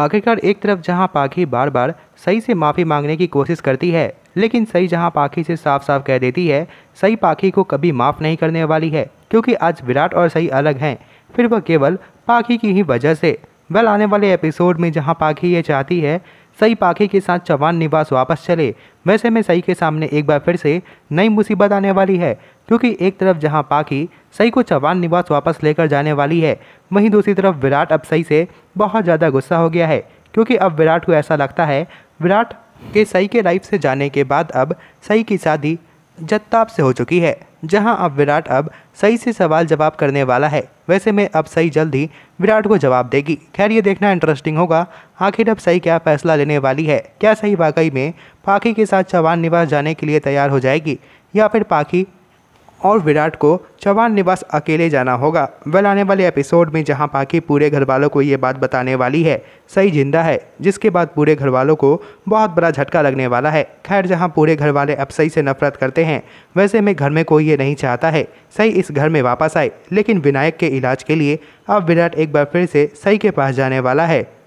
आखिरकार एक तरफ जहां पाखी बार बार सही से माफ़ी मांगने की कोशिश करती है लेकिन सही जहां पाखी से साफ साफ कह देती है सही पाखी को कभी माफ़ नहीं करने वाली है क्योंकि आज विराट और सही अलग हैं फिर वह केवल पाखी की ही वजह से वेल आने वाले एपिसोड में जहां पाखी ये चाहती है सई पाखी के साथ चौहान निवास वापस चले वैसे में सई के सामने एक बार फिर से नई मुसीबत आने वाली है क्योंकि एक तरफ जहां पाखी सई को चौहान निवास वापस लेकर जाने वाली है वहीं दूसरी तरफ विराट अब सई से बहुत ज़्यादा गुस्सा हो गया है क्योंकि अब विराट को ऐसा लगता है विराट के सई के लाइफ से जाने के बाद अब सई की शादी जत्ताप से हो चुकी है जहां अब विराट अब सही से सवाल जवाब करने वाला है वैसे में अब सही जल्द ही विराट को जवाब देगी खैर ये देखना इंटरेस्टिंग होगा आखिर अब सही क्या फैसला लेने वाली है क्या सही वाकई में पाखी के साथ चवान निवास जाने के लिए तैयार हो जाएगी या फिर पाखी और विराट को चौहान निवास अकेले जाना होगा वेल आने वाले एपिसोड में जहां पाकि पूरे घर वालों को ये बात बताने वाली है सही जिंदा है जिसके बाद पूरे घर वालों को बहुत बड़ा झटका लगने वाला है खैर जहां पूरे घर वाले अब सही से नफरत करते हैं वैसे में घर में कोई ये नहीं चाहता है सही इस घर में वापस आए लेकिन विनायक के इलाज के लिए अब विराट एक बार फिर से सही के पास जाने वाला है